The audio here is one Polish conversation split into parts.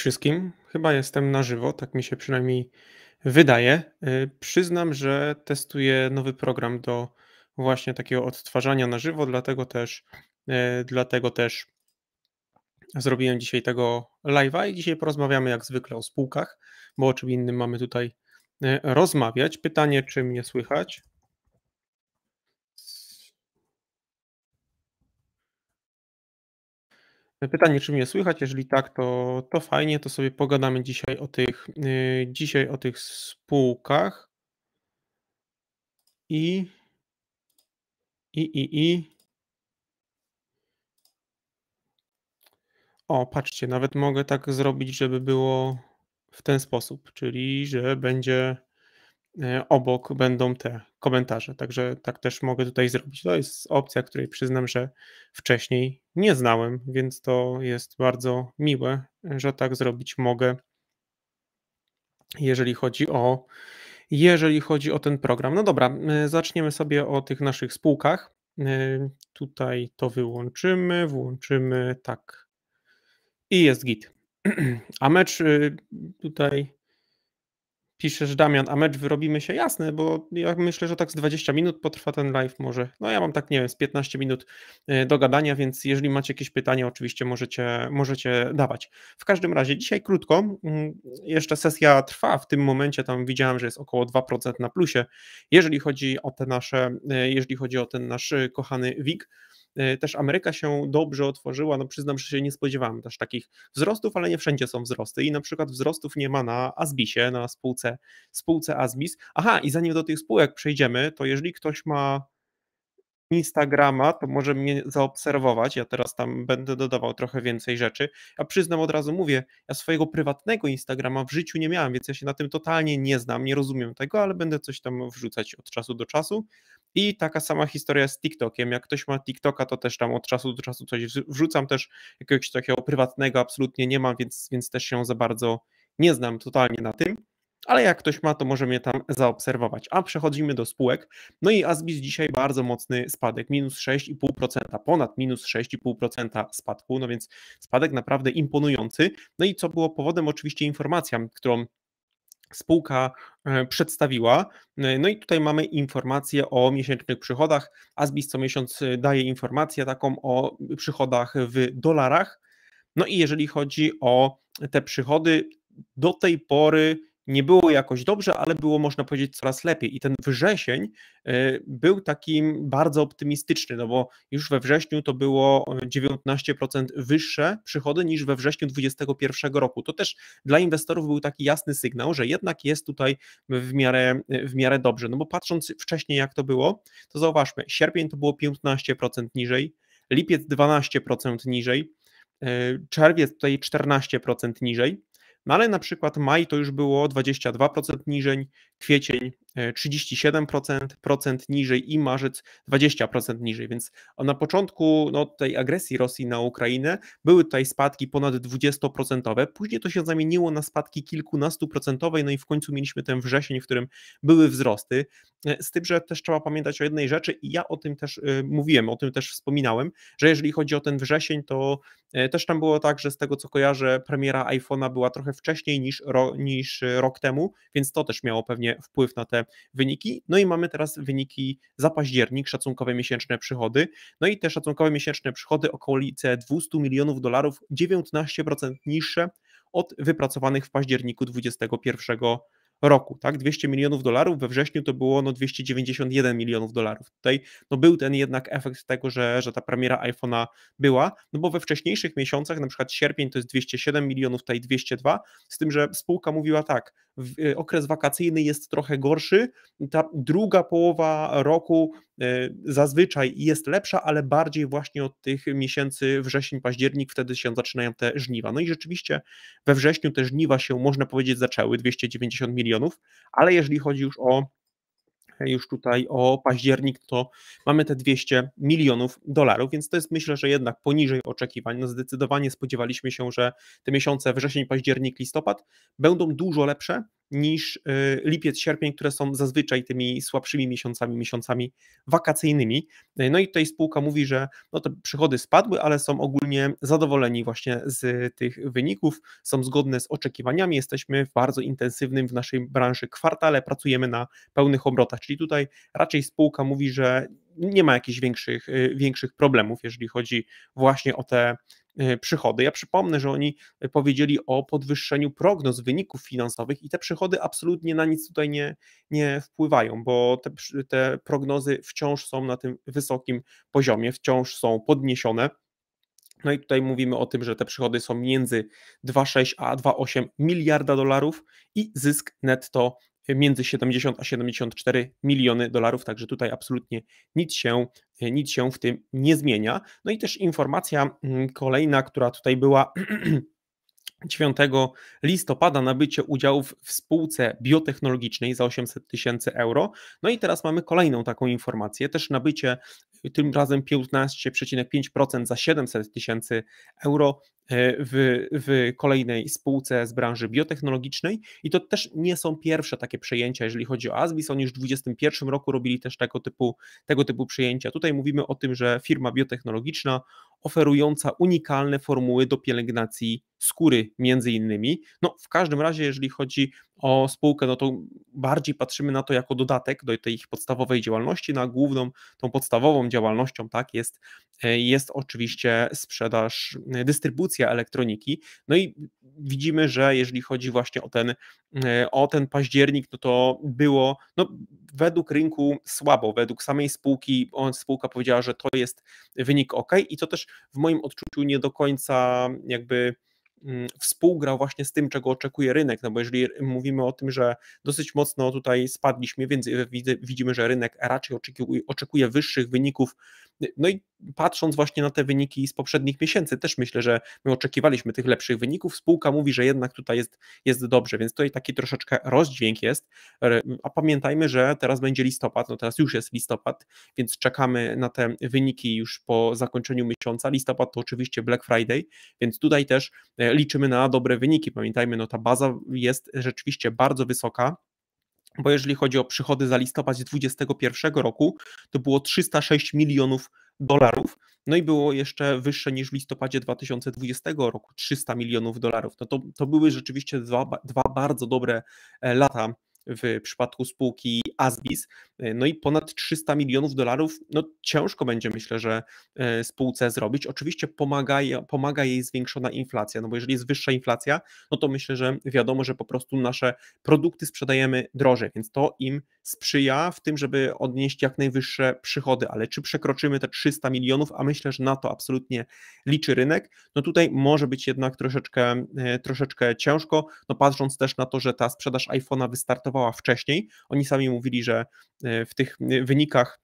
wszystkim. Chyba jestem na żywo, tak mi się przynajmniej wydaje. Y, przyznam, że testuję nowy program do właśnie takiego odtwarzania na żywo, dlatego też, y, dlatego też zrobiłem dzisiaj tego live'a i dzisiaj porozmawiamy jak zwykle o spółkach, bo o czym innym mamy tutaj y, rozmawiać. Pytanie, czy mnie słychać? Pytanie, czy mnie słychać? Jeżeli tak, to, to fajnie, to sobie pogadamy dzisiaj o tych, yy, dzisiaj o tych spółkach. I, i, i, i. O, patrzcie, nawet mogę tak zrobić, żeby było w ten sposób, czyli że będzie Y, obok będą te komentarze. Także tak też mogę tutaj zrobić. To jest opcja, której przyznam, że wcześniej nie znałem, więc to jest bardzo miłe, że tak zrobić mogę, jeżeli chodzi o, jeżeli chodzi o ten program. No dobra, y, zaczniemy sobie o tych naszych spółkach. Y, tutaj to wyłączymy, włączymy, tak. I jest git. A mecz tutaj piszesz Damian, a mecz wyrobimy się, jasne, bo ja myślę, że tak z 20 minut potrwa ten live może. No ja mam tak, nie wiem, z 15 minut e, do gadania, więc jeżeli macie jakieś pytania, oczywiście możecie, możecie dawać. W każdym razie dzisiaj krótko, mm, jeszcze sesja trwa, w tym momencie tam widziałem, że jest około 2% na plusie, jeżeli chodzi o te nasze, e, jeżeli chodzi o ten nasz e, kochany WIG, E, też Ameryka się dobrze otworzyła, no przyznam, że się nie spodziewałem też takich wzrostów, ale nie wszędzie są wzrosty i na przykład wzrostów nie ma na Azbisie, na spółce, spółce Asbis. Aha, i zanim do tych spółek przejdziemy, to jeżeli ktoś ma Instagrama, to może mnie zaobserwować. Ja teraz tam będę dodawał trochę więcej rzeczy. Ja przyznam od razu, mówię, ja swojego prywatnego Instagrama w życiu nie miałem, więc ja się na tym totalnie nie znam, nie rozumiem tego, ale będę coś tam wrzucać od czasu do czasu. I taka sama historia z TikTokiem. Jak ktoś ma TikToka, to też tam od czasu do czasu coś wrzucam, też jakiegoś takiego prywatnego absolutnie nie mam, więc, więc też się za bardzo nie znam totalnie na tym. Ale jak ktoś ma, to może mnie tam zaobserwować. A przechodzimy do spółek. No i Asbis dzisiaj bardzo mocny spadek, minus 6,5%, ponad minus 6,5% spadku, no więc spadek naprawdę imponujący. No i co było powodem? Oczywiście informacja, którą spółka e, przedstawiła. E, no i tutaj mamy informację o miesięcznych przychodach. Azbis co miesiąc e, daje informację taką o przychodach w dolarach. No i jeżeli chodzi o te przychody, do tej pory nie było jakoś dobrze, ale było można powiedzieć coraz lepiej. I ten wrzesień e, był takim bardzo optymistyczny, no bo już we wrześniu to było 19% wyższe przychody niż we wrześniu 2021 roku. To też dla inwestorów był taki jasny sygnał, że jednak jest tutaj w miarę, w miarę dobrze. No bo patrząc wcześniej, jak to było, to zauważmy, sierpień to było 15% niżej, lipiec 12% niżej, e, czerwiec tutaj 14% niżej no ale na przykład maj to już było 22% niżej, kwiecień 37%, e, procent niżej i marzec 20% niżej. Więc na początku no, tej agresji Rosji na Ukrainę były tutaj spadki ponad 20%, później to się zamieniło na spadki kilkunastuprocentowe, no i w końcu mieliśmy ten wrzesień, w którym były wzrosty. E, z tym, że też trzeba pamiętać o jednej rzeczy, i ja o tym też e, mówiłem, o tym też wspominałem, że jeżeli chodzi o ten wrzesień, to też tam było tak, że z tego co kojarzę, premiera iPhone'a była trochę wcześniej niż, niż rok temu, więc to też miało pewnie wpływ na te wyniki. No i mamy teraz wyniki za październik, szacunkowe miesięczne przychody. No i te szacunkowe miesięczne przychody okolice 200 milionów dolarów, 19% niższe od wypracowanych w październiku 2021 roku, tak? 200 milionów dolarów, we wrześniu to było no 291 milionów dolarów. Tutaj no był ten jednak efekt tego, że, że ta premiera iPhone'a była, no bo we wcześniejszych miesiącach, na przykład sierpień to jest 207 milionów, tutaj 202, z tym, że spółka mówiła tak, E, okres wakacyjny jest trochę gorszy. Ta druga połowa roku e, zazwyczaj jest lepsza, ale bardziej właśnie od tych miesięcy wrzesień, październik, wtedy się zaczynają te żniwa. No i rzeczywiście we wrześniu te żniwa się, można powiedzieć, zaczęły 290 milionów, ale jeżeli chodzi już o już tutaj o październik, to mamy te 200 milionów dolarów, więc to jest myślę, że jednak poniżej oczekiwań. No zdecydowanie spodziewaliśmy się, że te miesiące wrzesień, październik, listopad będą dużo lepsze niż y, lipiec, sierpień, które są zazwyczaj tymi słabszymi miesiącami, miesiącami wakacyjnymi. No i tutaj spółka mówi, że no te przychody spadły, ale są ogólnie zadowoleni właśnie z tych wyników, są zgodne z oczekiwaniami, jesteśmy w bardzo intensywnym w naszej branży kwartale, pracujemy na pełnych obrotach, czyli tutaj raczej spółka mówi, że nie ma jakichś większych, y, większych problemów, jeżeli chodzi właśnie o te y, przychody. Ja przypomnę, że oni powiedzieli o podwyższeniu prognoz wyników finansowych i te przychody absolutnie na nic tutaj nie, nie wpływają, bo te, te prognozy wciąż są na tym wysokim poziomie, wciąż są podniesione. No i tutaj mówimy o tym, że te przychody są między 2,6 a 2,8 miliarda dolarów i zysk netto między 70 a 74 miliony dolarów, także tutaj absolutnie nic się, nic się w tym nie zmienia. No i też informacja mm, kolejna, która tutaj była 9 listopada nabycie udziałów w spółce biotechnologicznej za 800 tysięcy euro. No i teraz mamy kolejną taką informację, też nabycie tym razem 15,5% za 700 tysięcy euro E, w, w kolejnej spółce z branży biotechnologicznej i to też nie są pierwsze takie przejęcia, jeżeli chodzi o Asbis, oni już w 2021 roku robili też tego typu, tego typu przejęcia. Tutaj mówimy o tym, że firma biotechnologiczna oferująca unikalne formuły do pielęgnacji skóry między innymi. No w każdym razie, jeżeli chodzi o spółkę, no to bardziej patrzymy na to jako dodatek do tej ich podstawowej działalności, na no, główną, tą podstawową działalnością, tak, jest, e, jest oczywiście sprzedaż, e, dystrybucja produkcja elektroniki. No i widzimy, że jeżeli chodzi właśnie o ten, e, o ten październik, no to było no, według rynku słabo, według samej spółki, spółka powiedziała, że to jest wynik ok i to też w moim odczuciu nie do końca jakby mm, współgrał właśnie z tym, czego oczekuje rynek, no bo jeżeli mówimy o tym, że dosyć mocno tutaj spadliśmy, więc e, widzimy, że rynek raczej oczekuje, oczekuje wyższych wyników no i patrząc właśnie na te wyniki z poprzednich miesięcy, też myślę, że my oczekiwaliśmy tych lepszych wyników. Spółka mówi, że jednak tutaj jest, jest dobrze, więc tutaj taki troszeczkę rozdźwięk jest. E, a pamiętajmy, że teraz będzie listopad, no teraz już jest listopad, więc czekamy na te wyniki już po zakończeniu miesiąca. Listopad to oczywiście Black Friday, więc tutaj też e, liczymy na dobre wyniki. Pamiętajmy, no ta baza jest rzeczywiście bardzo wysoka bo jeżeli chodzi o przychody za listopad 2021 roku, to było 306 milionów dolarów, no i było jeszcze wyższe niż w listopadzie 2020 roku, 300 milionów dolarów. No to, to były rzeczywiście dwa, dwa bardzo dobre e, lata w przypadku spółki Asbis. No i ponad 300 milionów dolarów, no ciężko będzie myślę, że e, spółce zrobić. Oczywiście pomaga, pomaga jej zwiększona inflacja, no bo jeżeli jest wyższa inflacja, no to myślę, że wiadomo, że po prostu nasze produkty sprzedajemy drożej, więc to im sprzyja w tym, żeby odnieść jak najwyższe przychody, ale czy przekroczymy te 300 milionów, a myślę, że na to absolutnie liczy rynek, no tutaj może być jednak troszeczkę, e, troszeczkę ciężko, no patrząc też na to, że ta sprzedaż iPhone'a wystartowała wcześniej. Oni sami mówili, że e, w tych e, wynikach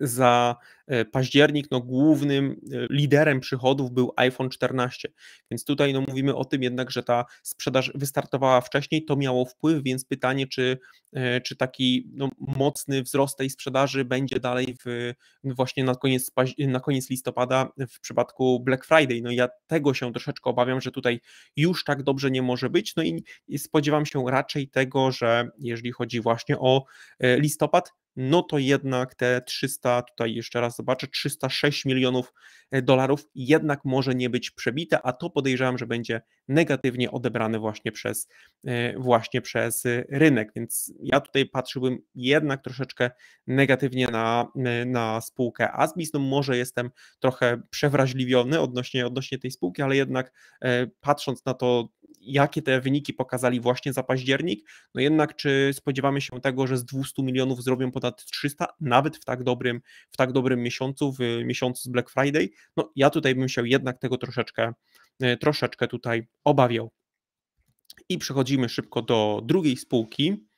za e, październik no, głównym e, liderem przychodów był iPhone 14. Więc tutaj no, mówimy o tym jednak, że ta sprzedaż wystartowała wcześniej, to miało wpływ, więc pytanie, czy, e, czy taki no, mocny wzrost tej sprzedaży będzie dalej w, no, właśnie na koniec, na koniec listopada w przypadku Black Friday. No ja tego się troszeczkę obawiam, że tutaj już tak dobrze nie może być. No i spodziewam się raczej tego, że jeżeli chodzi właśnie o listopad, no to jednak te 300, tutaj jeszcze raz zobaczę, 306 milionów e, dolarów jednak może nie być przebite, a to podejrzewam, że będzie negatywnie odebrane właśnie przez, e, właśnie przez e, rynek. Więc ja tutaj patrzyłbym jednak troszeczkę negatywnie na, na spółkę Asbis. No może jestem trochę przewrażliwiony odnośnie, odnośnie tej spółki, ale jednak patrząc na to, jakie te wyniki pokazali właśnie za październik, no jednak czy spodziewamy się tego, że z 200 milionów zrobią ponad 300, nawet w tak dobrym, w tak dobrym miesiącu, w y, miesiącu z Black Friday? No ja tutaj bym się jednak tego troszeczkę, y, troszeczkę tutaj obawiał. I przechodzimy szybko do drugiej spółki,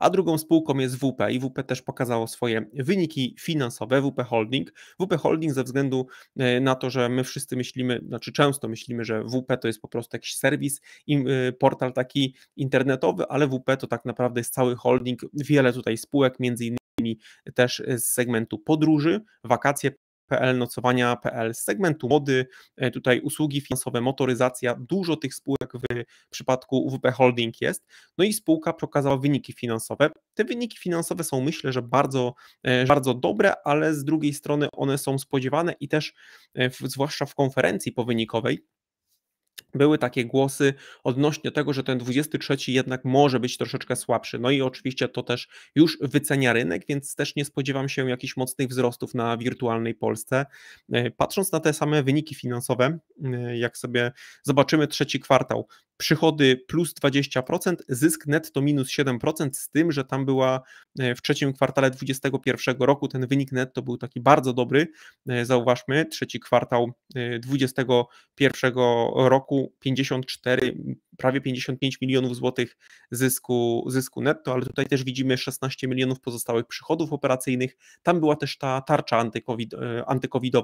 a drugą spółką jest WP i WP też pokazało swoje wyniki finansowe, WP Holding. WP Holding ze względu e, na to, że my wszyscy myślimy, znaczy często myślimy, że WP to jest po prostu jakiś serwis, e, portal taki internetowy, ale WP to tak naprawdę jest cały holding, wiele tutaj spółek, między innymi też z segmentu podróży, wakacje, PL, nocowania, PL segmentu mody, e, tutaj usługi finansowe, motoryzacja, dużo tych spółek w przypadku UWP Holding jest, no i spółka pokazała wyniki finansowe. Te wyniki finansowe są myślę, że bardzo, e, bardzo dobre, ale z drugiej strony one są spodziewane i też e, w, zwłaszcza w konferencji powynikowej były takie głosy odnośnie tego, że ten 23 jednak może być troszeczkę słabszy. No i oczywiście to też już wycenia rynek, więc też nie spodziewam się jakichś mocnych wzrostów na wirtualnej Polsce. E, patrząc na te same wyniki finansowe, e, jak sobie zobaczymy trzeci kwartał, przychody plus 20%, zysk netto minus 7%, z tym, że tam była e, w trzecim kwartale 2021 roku ten wynik netto był taki bardzo dobry. E, zauważmy, trzeci kwartał 2021 e, roku 54, prawie 55 milionów złotych zysku, zysku netto, ale tutaj też widzimy 16 milionów pozostałych przychodów operacyjnych. Tam była też ta tarcza antycovid,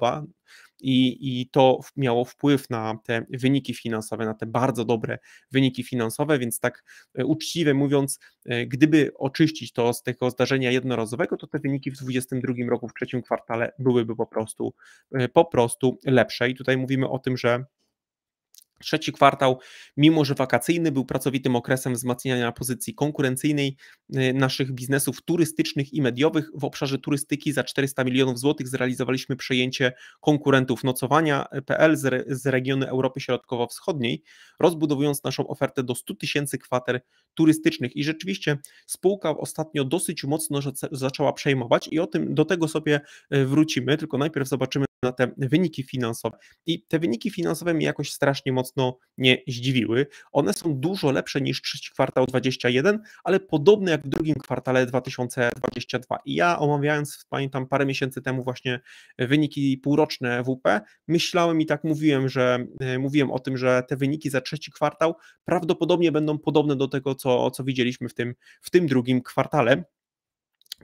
i, i to miało wpływ na te wyniki finansowe, na te bardzo dobre wyniki finansowe, więc tak e, uczciwie mówiąc, e, gdyby oczyścić to z tego zdarzenia jednorazowego, to te wyniki w 2022 roku, w trzecim kwartale byłyby po prostu, e, po prostu lepsze. I tutaj mówimy o tym, że Trzeci kwartał, mimo że wakacyjny, był pracowitym okresem wzmacniania pozycji konkurencyjnej e, naszych biznesów turystycznych i mediowych. W obszarze turystyki za 400 milionów złotych zrealizowaliśmy przejęcie konkurentów nocowania.pl e, z, z regionu Europy Środkowo-Wschodniej, rozbudowując naszą ofertę do 100 tysięcy kwater turystycznych. I rzeczywiście spółka ostatnio dosyć mocno zaczęła przejmować i o tym do tego sobie e, wrócimy, tylko najpierw zobaczymy na te wyniki finansowe. I te wyniki finansowe mnie jakoś strasznie mocno nie zdziwiły. One są dużo lepsze niż trzeci kwartał 21, ale podobne jak w drugim kwartale 2022. I ja omawiając, pamiętam, parę miesięcy temu właśnie wyniki półroczne WP, myślałem i tak mówiłem, że e, mówiłem o tym, że te wyniki za trzeci kwartał prawdopodobnie będą podobne do tego, co, co widzieliśmy w tym, w tym drugim kwartale.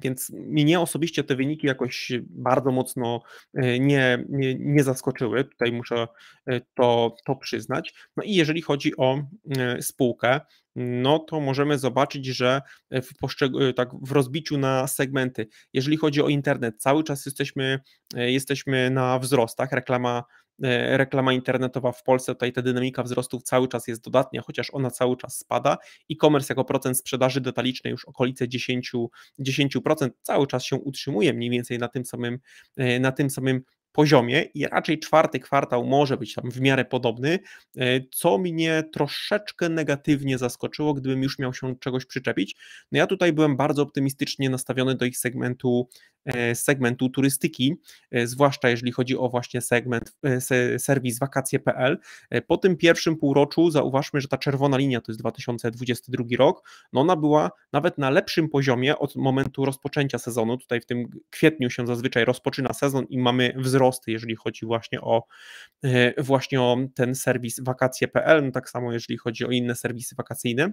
Więc mnie osobiście te wyniki jakoś bardzo mocno e, nie, nie, nie, zaskoczyły. Tutaj muszę e, to, to przyznać. No i jeżeli chodzi o e, spółkę, no to możemy zobaczyć, że w, tak, w rozbiciu na segmenty, jeżeli chodzi o internet, cały czas jesteśmy, jesteśmy na wzrostach. Reklama E, reklama internetowa w Polsce, tutaj ta dynamika wzrostów cały czas jest dodatnia, chociaż ona cały czas spada. E-commerce jako procent sprzedaży detalicznej już okolice 10%, 10% cały czas się utrzymuje mniej więcej na tym samym, e, na tym samym poziomie i raczej czwarty kwartał może być tam w miarę podobny, e, co mnie troszeczkę negatywnie zaskoczyło, gdybym już miał się czegoś przyczepić. No ja tutaj byłem bardzo optymistycznie nastawiony do ich segmentu z e, segmentu turystyki, e, zwłaszcza jeżeli chodzi o właśnie segment, e, serwis wakacje.pl. Po tym pierwszym półroczu zauważmy, że ta czerwona linia to jest 2022 rok, no ona była nawet na lepszym poziomie od momentu rozpoczęcia sezonu. Tutaj w tym kwietniu się zazwyczaj rozpoczyna sezon i mamy wzrosty, jeżeli chodzi właśnie o właśnie o ten serwis wakacje.pl, no tak samo jeżeli chodzi o inne serwisy wakacyjne.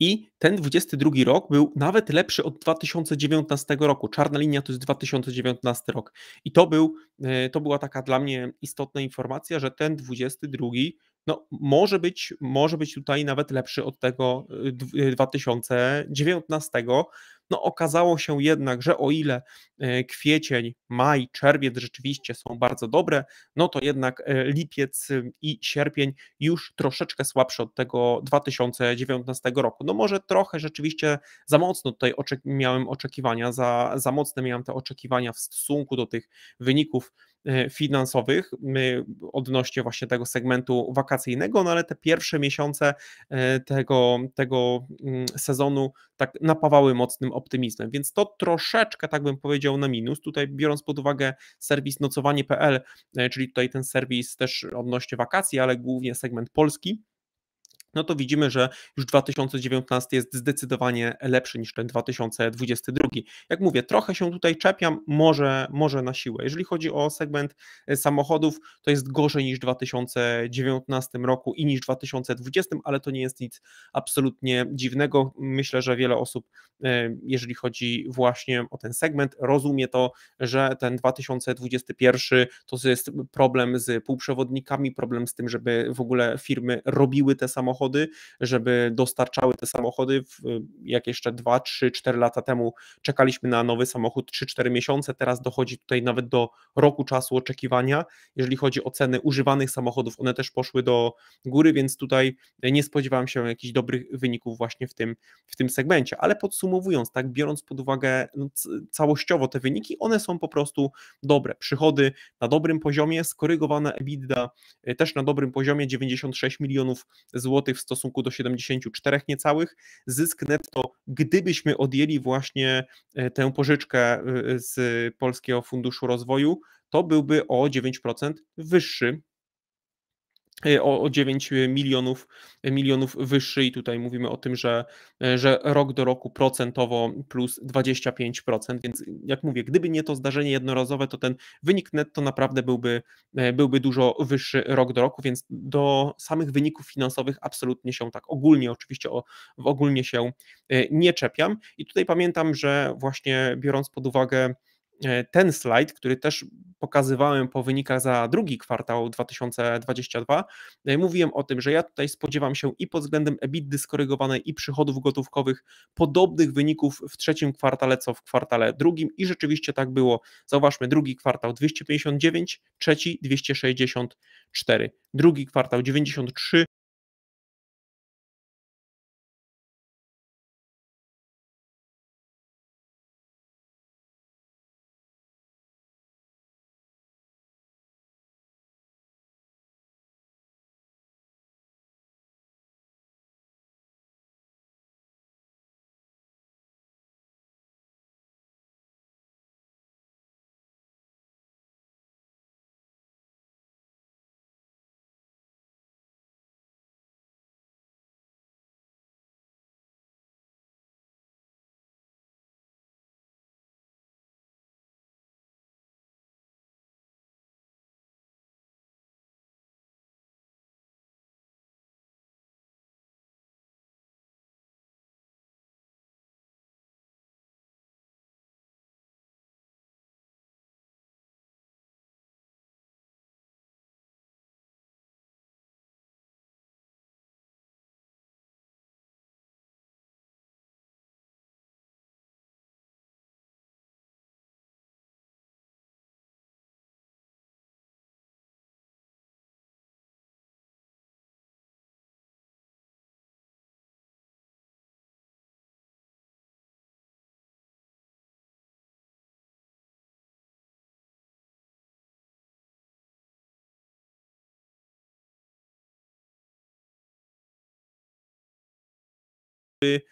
I ten 22 rok był nawet lepszy od 2019 roku. Czarna linia to jest 2019 rok. I to, był, e, to była taka dla mnie istotna informacja, że ten 22 no, może, być, może być tutaj nawet lepszy od tego 2019 e, e, no okazało się jednak, że o ile e, kwiecień, maj, czerwiec rzeczywiście są bardzo dobre, no to jednak e, lipiec y, i sierpień już troszeczkę słabsze od tego 2019 roku. No może trochę rzeczywiście za mocno tutaj oczek miałem oczekiwania, za, za mocne miałem te oczekiwania w stosunku do tych wyników E, finansowych odnośnie właśnie tego segmentu wakacyjnego, no ale te pierwsze miesiące e, tego, tego mm, sezonu tak napawały mocnym optymizmem, więc to troszeczkę, tak bym powiedział, na minus. Tutaj biorąc pod uwagę serwis nocowanie.pl, e, czyli tutaj ten serwis też odnośnie wakacji, ale głównie segment polski, no to widzimy, że już 2019 jest zdecydowanie lepszy niż ten 2022. Jak mówię, trochę się tutaj czepiam, może, może na siłę. Jeżeli chodzi o segment e, samochodów, to jest gorzej niż w 2019 roku i niż w 2020, ale to nie jest nic absolutnie dziwnego. Myślę, że wiele osób, e, jeżeli chodzi właśnie o ten segment, rozumie to, że ten 2021 to jest problem z półprzewodnikami, problem z tym, żeby w ogóle firmy robiły te samochody, samochody, żeby dostarczały te samochody. Y, jak jeszcze 2, 3, 4 lata temu czekaliśmy na nowy samochód 3-4 miesiące, teraz dochodzi tutaj nawet do roku czasu oczekiwania. Jeżeli chodzi o ceny używanych samochodów, one też poszły do góry, więc tutaj nie spodziewałem się jakichś dobrych wyników właśnie w tym, w tym segmencie. Ale podsumowując, tak biorąc pod uwagę no, całościowo te wyniki, one są po prostu dobre. Przychody na dobrym poziomie, skorygowana EBITDA y, też na dobrym poziomie, 96 milionów złotych w stosunku do 74 niecałych. Zysk netto, gdybyśmy odjęli właśnie e, tę pożyczkę e, z Polskiego Funduszu Rozwoju, to byłby o 9% wyższy Y, o, o 9 milionów, milionów wyższy i tutaj mówimy o tym, że, e, że rok do roku procentowo plus 25%, więc jak mówię, gdyby nie to zdarzenie jednorazowe, to ten wynik netto naprawdę byłby, e, byłby dużo wyższy rok do roku, więc do samych wyników finansowych absolutnie się tak ogólnie, oczywiście o, ogólnie się e, nie czepiam i tutaj pamiętam, że właśnie biorąc pod uwagę E, ten slajd, który też pokazywałem po wynikach za drugi kwartał 2022, e, mówiłem o tym, że ja tutaj spodziewam się i pod względem EBITDA skorygowanej i przychodów gotówkowych podobnych wyników w trzecim kwartale co w kwartale drugim i rzeczywiście tak było. Zauważmy drugi kwartał 259, trzeci 264, drugi kwartał 93, który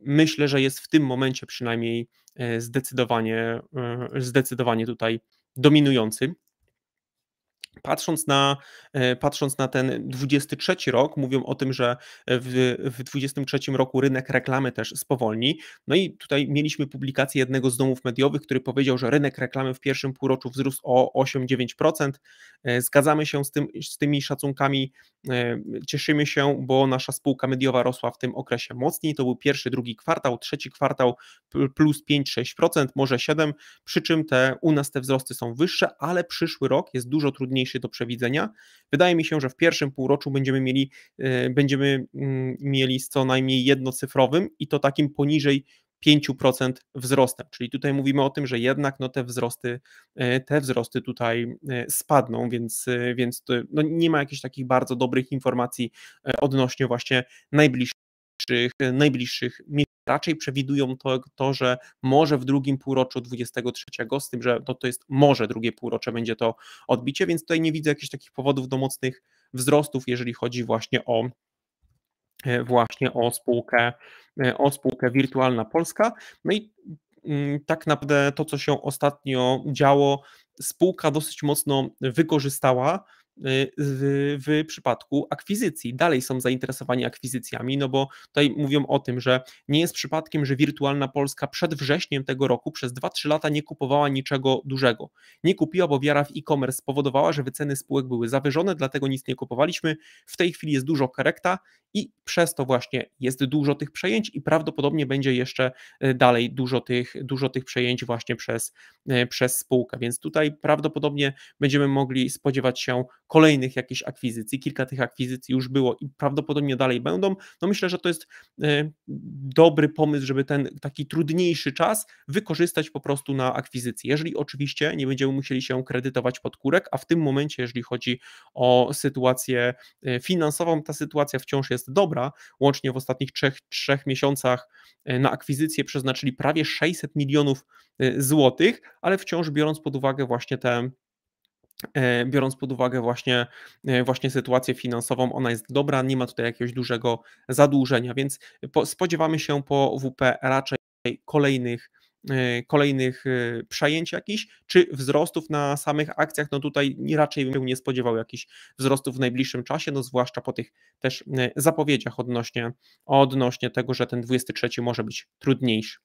myślę, że jest w tym momencie przynajmniej e, zdecydowanie, e, zdecydowanie tutaj dominujący. Patrząc na, e, patrząc na ten 23 rok, mówią o tym, że w, w 23 roku rynek reklamy też spowolni. No i tutaj mieliśmy publikację jednego z domów mediowych, który powiedział, że rynek reklamy w pierwszym półroczu wzrósł o 8-9%, E, zgadzamy się z, tym, z tymi szacunkami, e, cieszymy się, bo nasza spółka mediowa rosła w tym okresie mocniej. To był pierwszy, drugi kwartał, trzeci kwartał plus 5-6%, może 7%, przy czym te, u nas te wzrosty są wyższe, ale przyszły rok jest dużo trudniejszy do przewidzenia. Wydaje mi się, że w pierwszym półroczu będziemy mieli, e, będziemy mm, mieli co najmniej jednocyfrowym i to takim poniżej 5% wzrostem. Czyli tutaj mówimy o tym, że jednak no, te wzrosty, e, te wzrosty tutaj e, spadną, więc, e, więc to, no, nie ma jakichś takich bardzo dobrych informacji odnośnie właśnie najbliższych, najbliższych miesięcy raczej przewidują to, to, że może w drugim półroczu 23, z tym, że to, to jest może drugie półrocze będzie to odbicie, więc tutaj nie widzę jakichś takich powodów do mocnych wzrostów, jeżeli chodzi właśnie o E, właśnie o spółkę, e, o spółkę Wirtualna Polska. No i mm, tak naprawdę to, co się ostatnio działo, spółka dosyć mocno wykorzystała e, w, w, przypadku akwizycji. Dalej są zainteresowani akwizycjami, no bo tutaj mówią o tym, że nie jest przypadkiem, że Wirtualna Polska przed wrześniem tego roku przez 2-3 lata nie kupowała niczego dużego. Nie kupiła, bo wiara w e-commerce spowodowała, że wyceny spółek były zawyżone, dlatego nic nie kupowaliśmy. W tej chwili jest dużo korekta i przez to właśnie jest dużo tych przejęć i prawdopodobnie będzie jeszcze e, dalej dużo tych, dużo tych przejęć właśnie przez, e, przez spółkę. Więc tutaj prawdopodobnie będziemy mogli spodziewać się kolejnych jakichś akwizycji. Kilka tych akwizycji już było i prawdopodobnie dalej będą. No myślę, że to jest e, dobry pomysł, żeby ten taki trudniejszy czas wykorzystać po prostu na akwizycję. Jeżeli oczywiście nie będziemy musieli się kredytować pod kurek, a w tym momencie, jeżeli chodzi o sytuację finansową, ta sytuacja wciąż jest jest dobra. Łącznie w ostatnich trzech, trzech miesiącach e, na akwizycję przeznaczyli prawie 600 milionów e, złotych, ale wciąż biorąc pod uwagę właśnie te e, biorąc pod uwagę właśnie, właśnie sytuację finansową, ona jest dobra, nie ma tutaj jakiegoś dużego zadłużenia, więc spodziewamy się po WP raczej kolejnych Y, kolejnych y, przejęć jakichś, czy wzrostów na samych akcjach, no tutaj raczej bym nie spodziewał jakichś wzrostów w najbliższym czasie, no zwłaszcza po tych też y, zapowiedziach odnośnie, odnośnie tego, że ten 23 może być trudniejszy.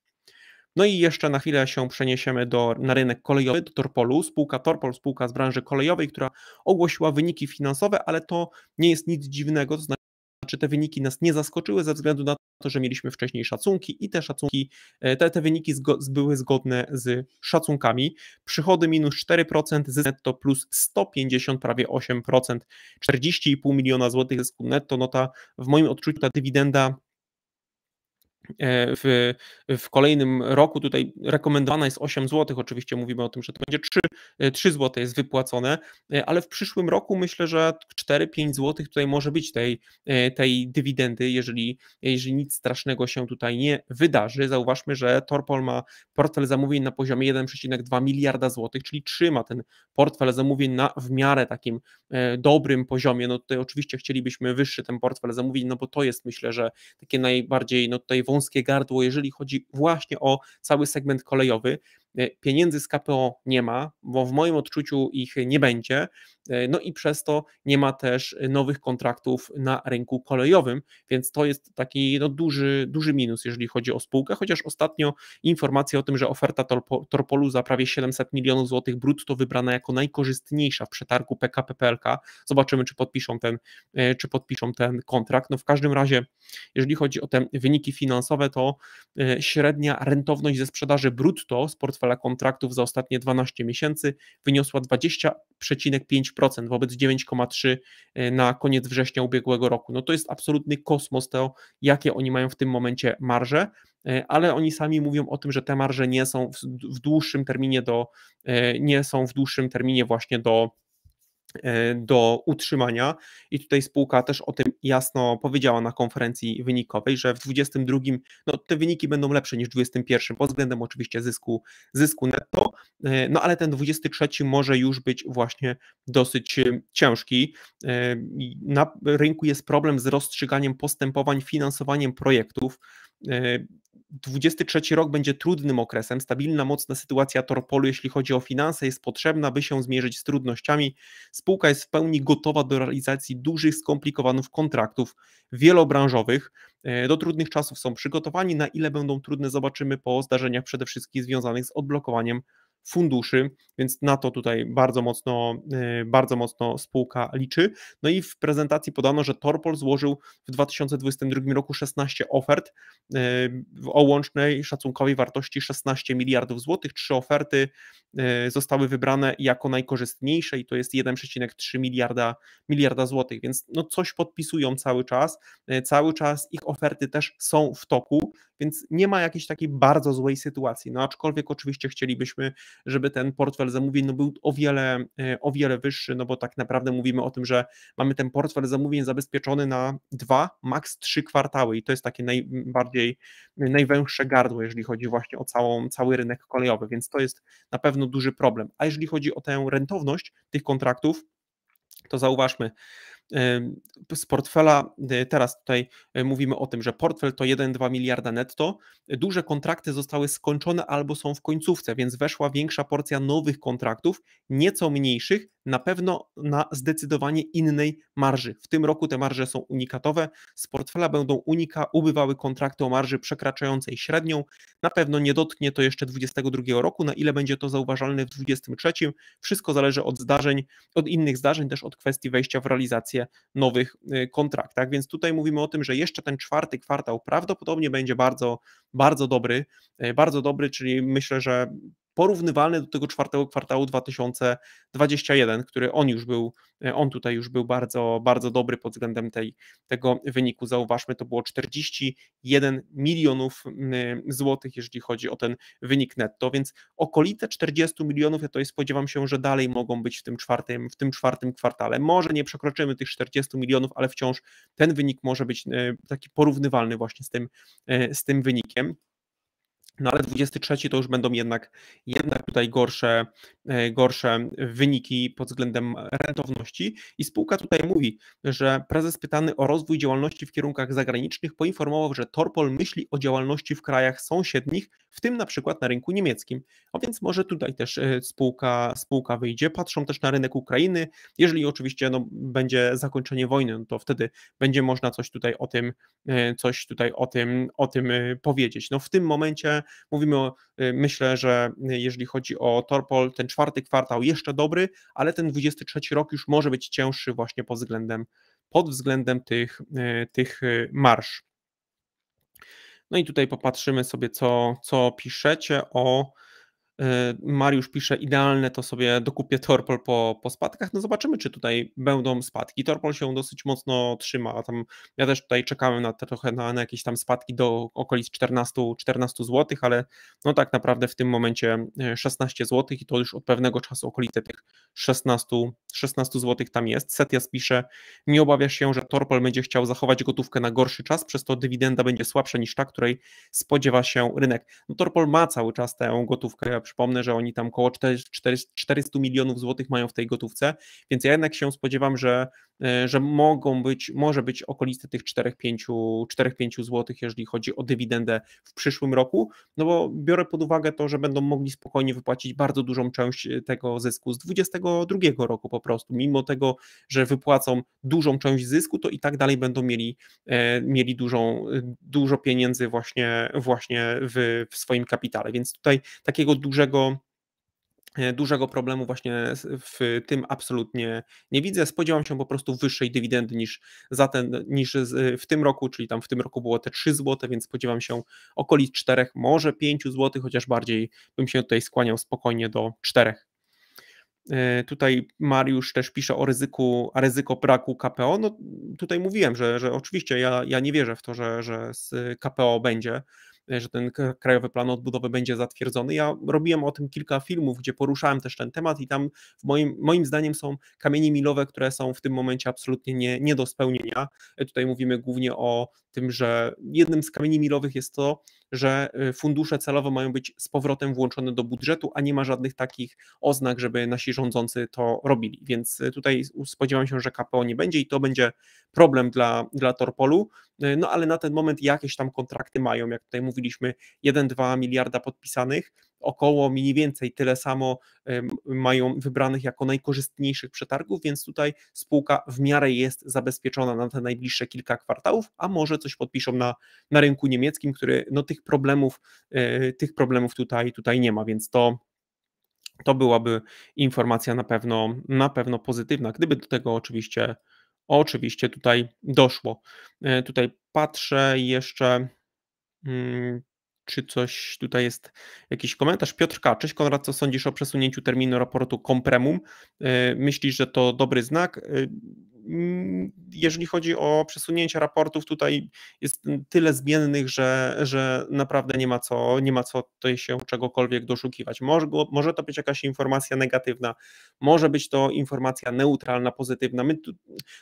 No i jeszcze na chwilę się przeniesiemy do, na rynek kolejowy, do Torpolu. Spółka Torpol, spółka z branży kolejowej, która ogłosiła wyniki finansowe, ale to nie jest nic dziwnego, to znaczy te wyniki nas nie zaskoczyły ze względu na to, że mieliśmy wcześniej szacunki i te szacunki, e, te, te wyniki zgo, były zgodne z szacunkami. Przychody minus 4%, zysk netto plus 150, prawie 8%, 40,5 miliona złotych zysku netto, no ta w moim odczuciu ta dywidenda E, w, w kolejnym roku. Tutaj rekomendowana jest 8 zł. Oczywiście mówimy o tym, że to będzie 3, 3 zł jest wypłacone, e, ale w przyszłym roku myślę, że 4-5 zł tutaj może być tej, e, tej dywidendy, jeżeli, jeżeli nic strasznego się tutaj nie wydarzy. Zauważmy, że Torpol ma portfel zamówień na poziomie 1,2 miliarda złotych, czyli trzyma ten portfel zamówień na w miarę takim dobrym poziomie. No tutaj oczywiście chcielibyśmy wyższy ten portfel zamówień, no bo to jest myślę, że takie najbardziej no tutaj wątpliwe wąskie gardło, jeżeli chodzi właśnie o cały segment kolejowy. E, pieniędzy z KPO nie ma, bo w moim odczuciu ich nie będzie, e, no i przez to nie ma też nowych kontraktów na rynku kolejowym, więc to jest taki no, duży, duży minus, jeżeli chodzi o spółkę, chociaż ostatnio informacje o tym, że oferta Torpolu za prawie 700 milionów złotych brutto wybrana jako najkorzystniejsza w przetargu PKP PLK. Zobaczymy, czy podpiszą ten, e, czy podpiszą ten kontrakt. No w każdym razie, jeżeli chodzi o te wyniki finansowe, to średnia rentowność ze sprzedaży brutto z portfela portfela kontraktów za ostatnie 12 miesięcy wyniosła 20,5% wobec 9,3% e, na koniec września ubiegłego roku. No to jest absolutny kosmos to, jakie oni mają w tym momencie marże, e, ale oni sami mówią o tym, że te marże nie są w dłuższym terminie do, e, nie są w dłuższym terminie właśnie do E, do utrzymania. I tutaj spółka też o tym jasno powiedziała na konferencji wynikowej, że w 2022 no, te wyniki będą lepsze niż w 2021 pod względem oczywiście zysku, zysku netto, e, no ale ten 23 może już być właśnie dosyć e, ciężki. Na rynku jest problem z rozstrzyganiem postępowań, finansowaniem projektów. 23 rok będzie trudnym okresem. Stabilna, mocna sytuacja Torpolu, jeśli chodzi o finanse, jest potrzebna, by się zmierzyć z trudnościami. Spółka jest w pełni gotowa do realizacji dużych, skomplikowanych kontraktów wielobranżowych. E, do trudnych czasów są przygotowani. Na ile będą trudne, zobaczymy po zdarzeniach przede wszystkim związanych z odblokowaniem funduszy, więc na to tutaj bardzo mocno, e, bardzo mocno spółka liczy. No i w prezentacji podano, że Torpol złożył w 2022 roku 16 ofert e, o łącznej szacunkowej wartości 16 miliardów złotych. Trzy oferty e, zostały wybrane jako najkorzystniejsze i to jest 1,3 miliarda, miliarda złotych, więc no coś podpisują cały czas. Cały czas ich oferty też są w toku więc nie ma jakiejś takiej bardzo złej sytuacji. No aczkolwiek oczywiście chcielibyśmy, żeby ten portfel zamówień no, był o wiele, e, o wiele wyższy, no bo tak naprawdę mówimy o tym, że mamy ten portfel zamówień zabezpieczony na dwa, maks trzy kwartały i to jest takie najbardziej, najwęższe gardło, jeżeli chodzi właśnie o całą, cały rynek kolejowy, więc to jest na pewno duży problem. A jeżeli chodzi o tę rentowność tych kontraktów, to zauważmy, z portfela, e, teraz tutaj e, mówimy o tym, że portfel to 1-2 miliarda netto, duże kontrakty zostały skończone albo są w końcówce, więc weszła większa porcja nowych kontraktów, nieco mniejszych, na pewno na zdecydowanie innej marży. W tym roku te marże są unikatowe. Z portfela będą unika, ubywały kontrakty o marży przekraczającej średnią. Na pewno nie dotknie to jeszcze 2022 roku. Na ile będzie to zauważalne w 2023? Wszystko zależy od zdarzeń, od innych zdarzeń, też od kwestii wejścia w realizację nowych y, kontraktów. Tak więc tutaj mówimy o tym, że jeszcze ten czwarty kwartał prawdopodobnie będzie bardzo, bardzo dobry. Y, bardzo dobry, czyli myślę, że porównywalny do tego czwartego kwartału 2021, który on już był, e, on tutaj już był bardzo, bardzo dobry pod względem tej, tego wyniku. Zauważmy, to było 41 milionów złotych, jeżeli chodzi o ten wynik netto, więc okolice 40 milionów, ja to spodziewam się, że dalej mogą być w tym czwartym, w tym czwartym kwartale. Może nie przekroczymy tych 40 milionów, ale wciąż ten wynik może być e, taki porównywalny właśnie z tym, e, z tym wynikiem. No ale 23 to już będą jednak, jednak tutaj gorsze, e, gorsze wyniki pod względem rentowności. I spółka tutaj mówi, że prezes pytany o rozwój działalności w kierunkach zagranicznych poinformował, że Torpol myśli o działalności w krajach sąsiednich, w tym na przykład na rynku niemieckim. A więc może tutaj też e, spółka, spółka wyjdzie. Patrzą też na rynek Ukrainy. Jeżeli oczywiście no, będzie zakończenie wojny, no to wtedy będzie można coś tutaj o tym, e, coś tutaj o tym, o tym powiedzieć. No w tym momencie Mówimy o, y, myślę, że y, jeżeli chodzi o Torpol, ten czwarty kwartał jeszcze dobry, ale ten 23 rok już może być cięższy właśnie pod względem, pod względem tych, y, tych marsz. No i tutaj popatrzymy sobie, co, co piszecie o Y, Mariusz pisze, idealne to sobie dokupię Torpol po, po spadkach. No zobaczymy, czy tutaj będą spadki. Torpol się dosyć mocno trzyma. Tam, ja też tutaj czekałem na trochę na, na jakieś tam spadki do okolic 14, 14 zł, ale no tak naprawdę w tym momencie 16 y, zł i to już od pewnego czasu okolice tych 16, 16 zł tam jest. Setias pisze, nie obawiasz się, że Torpol będzie chciał zachować gotówkę na gorszy czas, przez to dywidenda będzie słabsza niż ta, której spodziewa się rynek. No Torpol ma cały czas tę gotówkę Przypomnę, że oni tam około 400, 400 milionów złotych mają w tej gotówce, więc ja jednak się spodziewam, że E, że mogą być, może być okoliste tych 4-5 zł, jeżeli chodzi o dywidendę w przyszłym roku, no bo biorę pod uwagę to, że będą mogli spokojnie wypłacić bardzo dużą część e, tego zysku z 2022 roku po prostu, mimo tego, że wypłacą dużą część zysku, to i tak dalej będą mieli, e, mieli dużą, dużo pieniędzy właśnie, właśnie w, w swoim kapitale, więc tutaj takiego dużego E, dużego problemu właśnie w tym absolutnie nie widzę. Spodziewam się po prostu wyższej dywidendy niż, za ten, niż w tym roku, czyli tam w tym roku było te 3 zł, więc spodziewam się okolic 4, może 5 zł, chociaż bardziej bym się tutaj skłaniał spokojnie do 4. E, tutaj Mariusz też pisze o ryzyku, a ryzyko braku KPO. No tutaj mówiłem, że, że oczywiście ja, ja nie wierzę w to, że, że z KPO będzie. E, że ten krajowy plan odbudowy będzie zatwierdzony. Ja robiłem o tym kilka filmów, gdzie poruszałem też ten temat i tam w moim, moim zdaniem są kamienie milowe, które są w tym momencie absolutnie nie, nie do spełnienia. E, tutaj mówimy głównie o tym, że jednym z kamieni milowych jest to, że e, fundusze celowe mają być z powrotem włączone do budżetu, a nie ma żadnych takich oznak, żeby nasi rządzący to robili. Więc tutaj spodziewam się, że KPO nie będzie i to będzie problem dla, dla Torpolu. E, no ale na ten moment jakieś tam kontrakty mają, jak tutaj mówiliśmy, 1-2 miliarda podpisanych, około mniej więcej tyle samo mają wybranych jako najkorzystniejszych przetargów, więc tutaj spółka w miarę jest zabezpieczona na te najbliższe kilka kwartałów, a może coś podpiszą na, na rynku niemieckim, który no tych problemów, e, tych problemów tutaj, tutaj nie ma, więc to to byłaby informacja na pewno, na pewno pozytywna, gdyby do tego oczywiście Oczywiście tutaj doszło. E, tutaj patrzę jeszcze, mm, czy coś tutaj jest, jakiś komentarz. Piotr K. Cześć Konrad, co sądzisz o przesunięciu terminu raportu Compremum? E, myślisz, że to dobry znak? E, mm, jeżeli chodzi o przesunięcia raportów, tutaj jest tyle zmiennych, że, że naprawdę nie ma co, nie ma co tutaj się czegokolwiek doszukiwać. Może, może to być jakaś informacja negatywna, może być to informacja neutralna, pozytywna. My,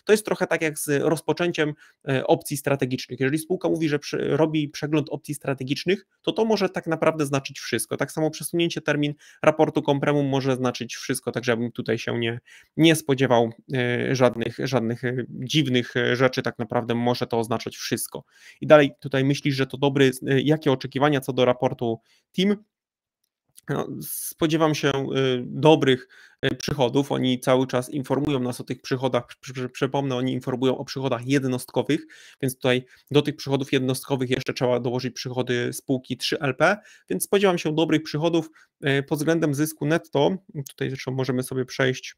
to jest trochę tak jak z rozpoczęciem e, opcji strategicznych. Jeżeli spółka mówi, że przy, robi przegląd opcji strategicznych, to to może tak naprawdę znaczyć wszystko. Tak samo przesunięcie termin raportu kompremu może znaczyć wszystko, także ja bym tutaj się nie, nie spodziewał e, żadnych, żadnych e, dziwnych dziwnych e, rzeczy tak naprawdę może to oznaczać wszystko. I dalej tutaj myślisz, że to dobry, e, jakie oczekiwania co do raportu Team? No, spodziewam się e, dobrych przychodów. Oni cały czas informują nas o tych przychodach. Przypomnę, oni informują o przychodach jednostkowych, więc tutaj do tych przychodów jednostkowych jeszcze trzeba dołożyć przychody spółki 3LP, więc spodziewam się dobrych przychodów pod względem zysku netto. Tutaj zresztą możemy sobie przejść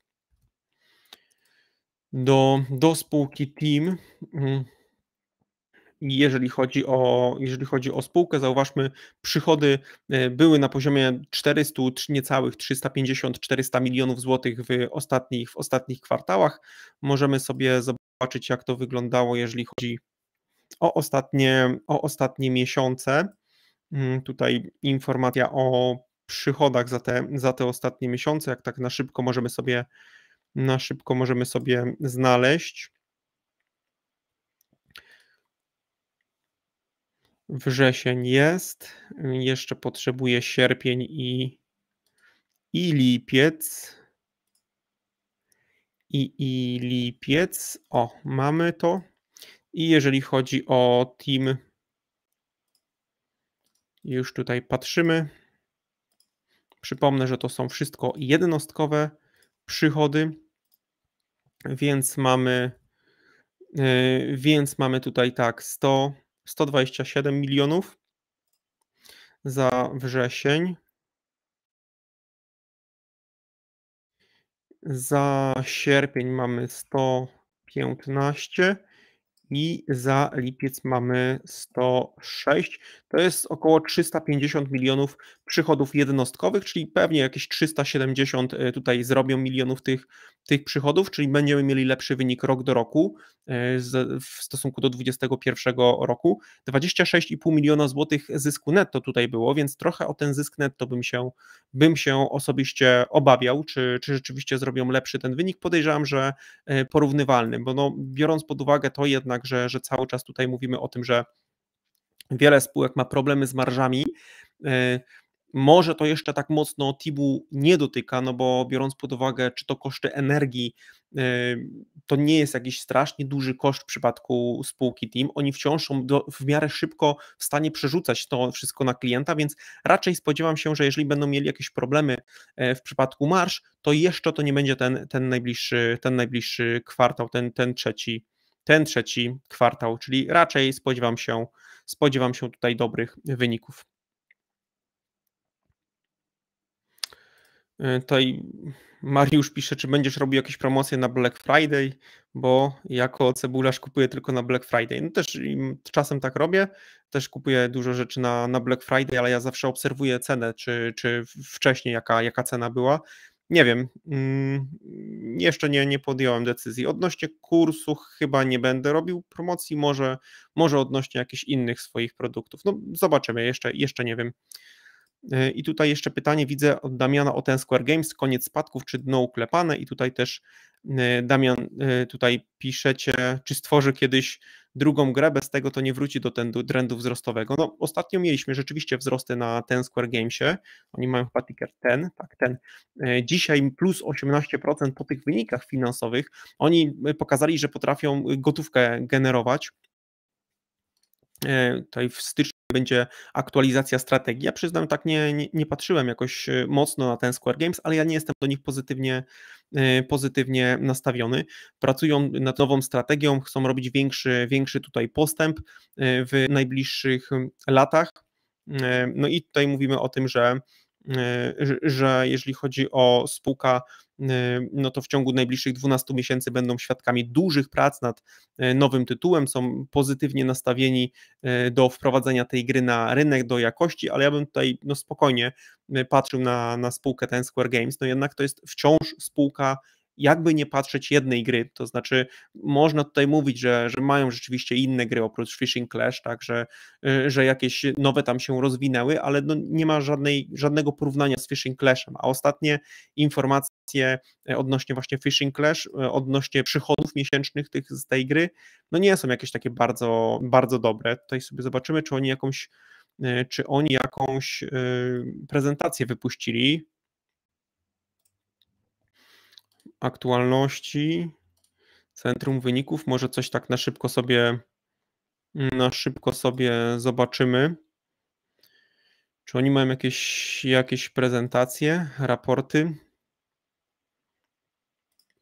do, do spółki Team. Mhm. Jeżeli chodzi, o, jeżeli chodzi o spółkę, zauważmy, przychody e, były na poziomie 400, niecałych 350-400 milionów złotych w ostatnich, w ostatnich kwartałach. Możemy sobie zobaczyć, jak to wyglądało, jeżeli chodzi o ostatnie, o ostatnie miesiące. Mm, tutaj informacja o przychodach za te, za te ostatnie miesiące, jak tak na szybko możemy sobie na szybko możemy sobie znaleźć. Wrzesień jest, jeszcze potrzebuje sierpień i, i lipiec. I, I lipiec, o, mamy to. I jeżeli chodzi o team, już tutaj patrzymy. Przypomnę, że to są wszystko jednostkowe przychody. Więc mamy, e, więc mamy tutaj tak 100, 127 milionów za wrzesień. Za sierpień mamy 115 i za lipiec mamy 106. To jest około 350 milionów przychodów jednostkowych, czyli pewnie jakieś 370 e, tutaj zrobią milionów tych, tych przychodów, czyli będziemy mieli lepszy wynik rok do roku e, w stosunku do 2021 roku. 26,5 miliona złotych zysku netto tutaj było, więc trochę o ten zysk netto bym się, bym się osobiście obawiał, czy, czy rzeczywiście zrobią lepszy ten wynik. Podejrzewam, że e, porównywalny, bo no, biorąc pod uwagę to jednak, jednak, że, że cały czas tutaj mówimy o tym, że wiele spółek ma problemy z marżami. E, może to jeszcze tak mocno TIBU nie dotyka, no bo biorąc pod uwagę, czy to koszty energii, e, to nie jest jakiś strasznie duży koszt w przypadku spółki TIM. Oni wciąż są do, w miarę szybko w stanie przerzucać to wszystko na klienta, więc raczej spodziewam się, że jeżeli będą mieli jakieś problemy e, w przypadku marsz, to jeszcze to nie będzie ten, ten, najbliższy, ten najbliższy kwartał, ten, ten trzeci ten trzeci kwartał, czyli raczej spodziewam się, spodziewam się tutaj dobrych wyników. E, tutaj Mariusz pisze, czy będziesz robił jakieś promocje na Black Friday, bo jako cebularz kupuję tylko na Black Friday. No też czasem tak robię, też kupuję dużo rzeczy na, na Black Friday, ale ja zawsze obserwuję cenę, czy, czy wcześniej jaka, jaka cena była. Nie wiem, mm, jeszcze nie, nie podjąłem decyzji. Odnośnie kursu chyba nie będę robił promocji, może, może odnośnie jakichś innych swoich produktów. No zobaczymy, jeszcze, jeszcze nie wiem. E, I tutaj jeszcze pytanie widzę od Damiana o ten Square Games, koniec spadków czy dno uklepane i tutaj też e, Damian, e, tutaj piszecie, czy stworzy kiedyś drugą grę, bez tego to nie wróci do trendu, wzrostowego. No, ostatnio mieliśmy rzeczywiście wzrosty na ten Square Gamesie, oni mają chyba ticker ten, tak, ten. Dzisiaj plus 18% po tych wynikach finansowych, oni pokazali, że potrafią gotówkę generować, tutaj w, będzie aktualizacja strategii. Ja przyznam, tak nie, nie, nie, patrzyłem jakoś e, mocno na ten Square Games, ale ja nie jestem do nich pozytywnie, e, pozytywnie nastawiony. Pracują nad nową strategią, chcą robić większy, większy tutaj postęp e, w najbliższych latach. No i tutaj mówimy o tym, że że jeżeli chodzi o spółka Yy, no to w ciągu najbliższych 12 miesięcy będą świadkami dużych prac nad yy, nowym tytułem, są pozytywnie nastawieni yy, do wprowadzenia tej gry na rynek, do jakości, ale ja bym tutaj no spokojnie patrzył na, na spółkę ten Square Games, no jednak to jest wciąż spółka jakby nie patrzeć jednej gry, to znaczy można tutaj mówić, że, że mają rzeczywiście inne gry oprócz Fishing Clash, tak, że, y, że jakieś nowe tam się rozwinęły, ale no nie ma żadnej, żadnego porównania z Fishing Clashem, a ostatnie informacje e, odnośnie właśnie Fishing Clash, e, odnośnie przychodów miesięcznych tych z tej gry, no nie są jakieś takie bardzo, bardzo dobre. Tutaj sobie zobaczymy, czy oni jakąś e, czy oni jakąś prezentację wypuścili, aktualności, centrum wyników, może coś tak na szybko sobie na szybko sobie zobaczymy. Czy oni mają jakieś, jakieś prezentacje, raporty?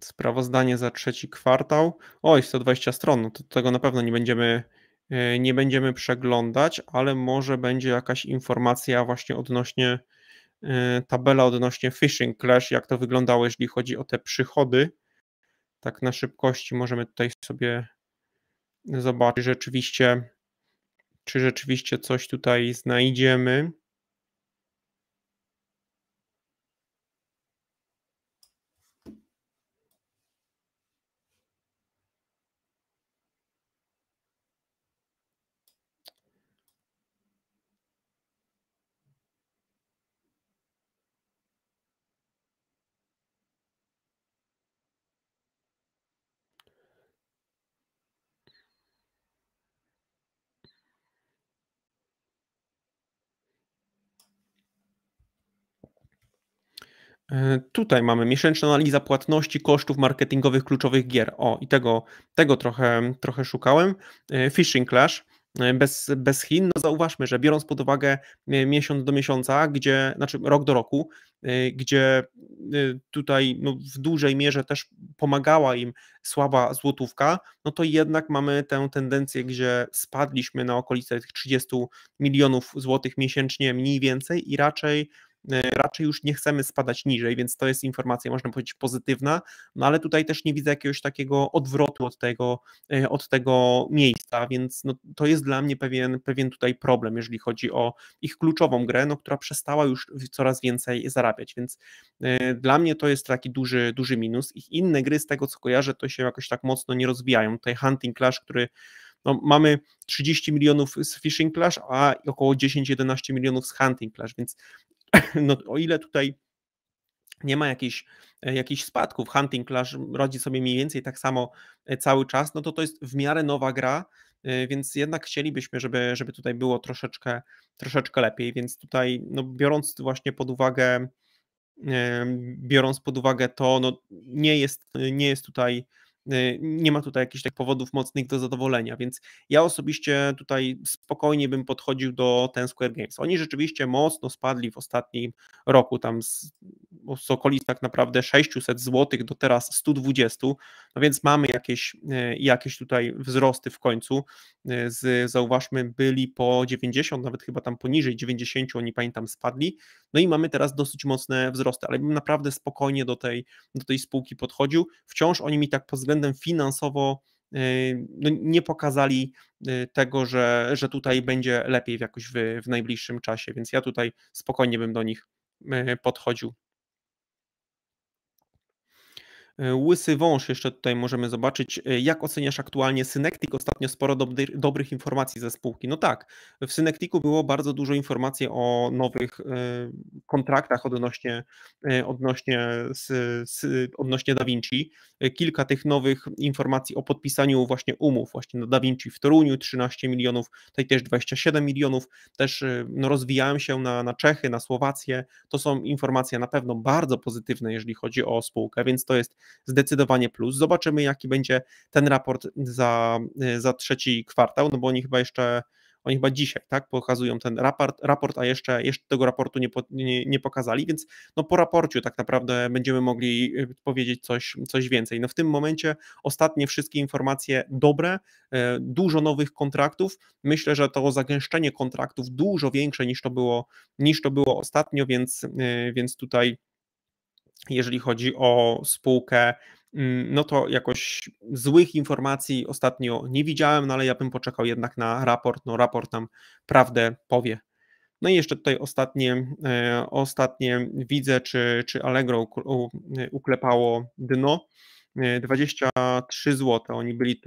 Sprawozdanie za trzeci kwartał. Oj, 120 stron, no to tego na pewno nie będziemy, e, nie będziemy przeglądać, ale może będzie jakaś informacja właśnie odnośnie Y, tabela odnośnie Phishing Clash, jak to wyglądało, jeżeli chodzi o te przychody. Tak na szybkości możemy tutaj sobie zobaczyć rzeczywiście, czy rzeczywiście coś tutaj znajdziemy. E, tutaj mamy miesięczna analiza płatności, kosztów marketingowych kluczowych gier. O, i tego, tego trochę, trochę szukałem. Phishing e, Clash e, bez, bez Chin. No zauważmy, że biorąc pod uwagę miesiąc do miesiąca, gdzie, znaczy rok do roku, gdzie tutaj no w dużej mierze też pomagała im słaba złotówka, no to jednak mamy tę tendencję, gdzie spadliśmy na okolice tych 30 milionów złotych miesięcznie mniej więcej i raczej E, raczej już nie chcemy spadać niżej, więc to jest informacja, można powiedzieć, pozytywna, no ale tutaj też nie widzę jakiegoś takiego odwrotu od tego, e, od tego miejsca, więc no, to jest dla mnie pewien, pewien tutaj problem, jeżeli chodzi o ich kluczową grę, no, która przestała już coraz więcej zarabiać, więc e, dla mnie to jest taki duży, duży minus. Ich inne gry, z tego co kojarzę, to się jakoś tak mocno nie rozwijają. Tutaj Hunting Clash, który no, mamy 30 milionów z Fishing Clash, a około 10-11 milionów z Hunting Clash, więc no, o ile tutaj nie ma e, jakichś, jakiś spadków, Hunting Clash rodzi sobie mniej więcej tak samo e, cały czas, no to to jest w miarę nowa gra, e, więc jednak chcielibyśmy, żeby, żeby tutaj było troszeczkę, troszeczkę lepiej, więc tutaj no, biorąc właśnie pod uwagę biorąc pod uwagę to, no nie jest, nie jest tutaj Y, nie ma tutaj jakichś tak powodów mocnych do zadowolenia, więc ja osobiście tutaj spokojnie bym podchodził do ten Square Games. Oni rzeczywiście mocno spadli w ostatnim roku, tam z, z okolic tak naprawdę 600 zł do teraz 120, no więc mamy jakieś, y, jakieś tutaj wzrosty w końcu. Y, z, zauważmy, byli po 90, nawet chyba tam poniżej 90, oni pamiętam spadli, no i mamy teraz dosyć mocne wzrosty, ale bym naprawdę spokojnie do tej, do tej spółki podchodził. Wciąż oni mi tak pod względem względem finansowo y, no, nie pokazali y, tego, że, że tutaj będzie lepiej w jakoś w, w najbliższym czasie, więc ja tutaj spokojnie bym do nich y, podchodził E, łysy wąż jeszcze tutaj możemy zobaczyć. E, jak oceniasz aktualnie Synectic? Ostatnio sporo dobrych informacji ze spółki. No tak, w Synecticu było bardzo dużo informacji o nowych e, kontraktach odnośnie, odnośnie, odnośnie Da Vinci. Kilka tych nowych informacji o podpisaniu właśnie umów właśnie na Da Vinci w Toruniu 13 milionów, tutaj też 27 milionów. Też no, rozwijałem się na, na Czechy, na Słowację. To są informacje na pewno bardzo pozytywne, jeżeli chodzi o spółkę, więc to jest zdecydowanie plus. Zobaczymy, jaki będzie ten raport za, y, za trzeci kwartał, no bo oni chyba jeszcze oni chyba dzisiaj tak, pokazują ten raport, raport a jeszcze, jeszcze tego raportu nie, po, nie, nie, pokazali, więc no po raporciu tak naprawdę będziemy mogli y, powiedzieć coś, coś więcej. No w tym momencie ostatnie wszystkie informacje dobre, y, dużo nowych kontraktów. Myślę, że to zagęszczenie kontraktów dużo większe niż to było, niż to było ostatnio, więc, więc tutaj jeżeli chodzi o spółkę. Mm, no to jakoś złych informacji ostatnio nie widziałem, no ale ja bym poczekał jednak na raport. No raport nam prawdę powie. No i jeszcze tutaj ostatnie, e, ostatnie widzę, czy, czy Allegro uklepało dno. 23 e, zł. Oni byli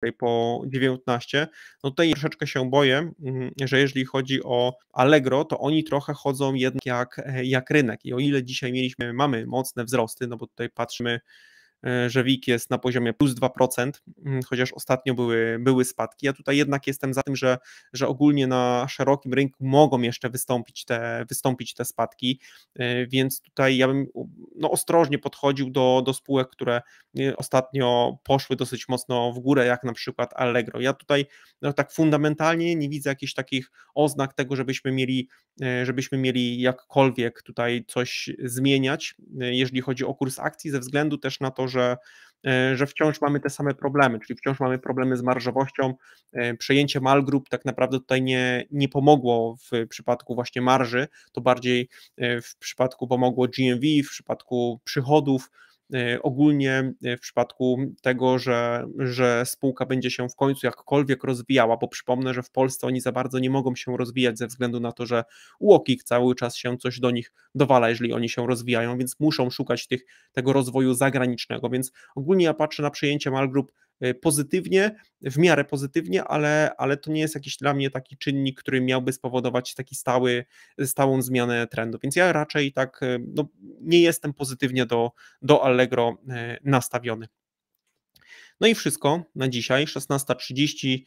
tutaj po 19. No tutaj troszeczkę się boję, mm, że jeżeli chodzi o Allegro, to oni trochę chodzą jednak jak, e, jak rynek. I o ile dzisiaj mieliśmy, mamy mocne wzrosty, no bo tutaj patrzymy E, że WIG jest na poziomie plus 2%, mm, chociaż ostatnio były, były spadki. Ja tutaj jednak jestem za tym, że, że ogólnie na szerokim rynku mogą jeszcze wystąpić te, wystąpić te spadki, e, więc tutaj ja bym no, ostrożnie podchodził do, do spółek, które e, ostatnio poszły dosyć mocno w górę, jak na przykład Allegro. Ja tutaj no, tak fundamentalnie nie widzę jakichś takich oznak tego, żebyśmy mieli, żebyśmy mieli jakkolwiek tutaj coś zmieniać, jeżeli chodzi o kurs akcji, ze względu też na to, że e, że wciąż mamy te same problemy, czyli wciąż mamy problemy z marżowością. E, przejęcie Malgroup tak naprawdę tutaj nie, nie pomogło w przypadku właśnie marży, to bardziej e, w przypadku pomogło GMV, w przypadku przychodów, Y, ogólnie y, w przypadku tego, że, że spółka będzie się w końcu jakkolwiek rozwijała, bo przypomnę, że w Polsce oni za bardzo nie mogą się rozwijać ze względu na to, że UOKiK cały czas się coś do nich dowala, jeżeli oni się rozwijają, więc muszą szukać tych, tego rozwoju zagranicznego, więc ogólnie ja patrzę na przyjęcie Malgroup Y, pozytywnie, w miarę pozytywnie, ale, ale to nie jest jakiś dla mnie taki czynnik, który miałby spowodować taki stały, stałą zmianę trendu. Więc ja raczej tak y, no, nie jestem pozytywnie do, do Allegro y, nastawiony. No i wszystko na dzisiaj. 16.30,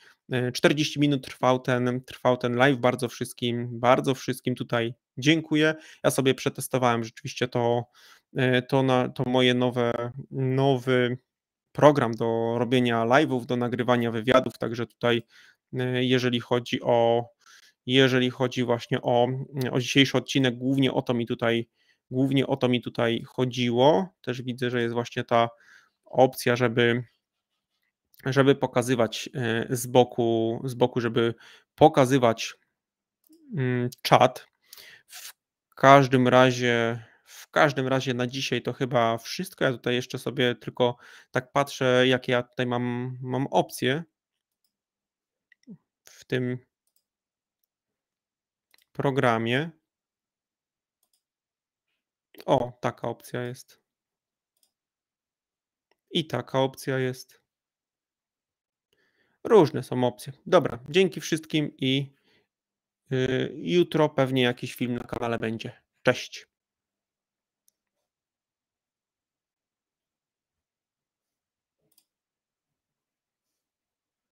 40 minut trwał ten, trwał ten live. Bardzo wszystkim, bardzo wszystkim tutaj dziękuję. Ja sobie przetestowałem rzeczywiście to, to, na, to moje nowe, nowy program do robienia live'ów, do nagrywania wywiadów, także tutaj e, jeżeli chodzi o jeżeli chodzi właśnie o, mm, o dzisiejszy odcinek, głównie o to mi tutaj głównie o to mi tutaj chodziło. Też widzę, że jest właśnie ta opcja, żeby żeby pokazywać e, z boku, z boku żeby pokazywać mm, czat. W każdym razie każdym razie na dzisiaj to chyba wszystko. Ja tutaj jeszcze sobie tylko tak patrzę, jakie ja tutaj mam, mam opcje w tym programie. O, taka opcja jest. I taka opcja jest. Różne są opcje. Dobra, dzięki wszystkim i y, jutro pewnie jakiś film na kanale będzie. Cześć.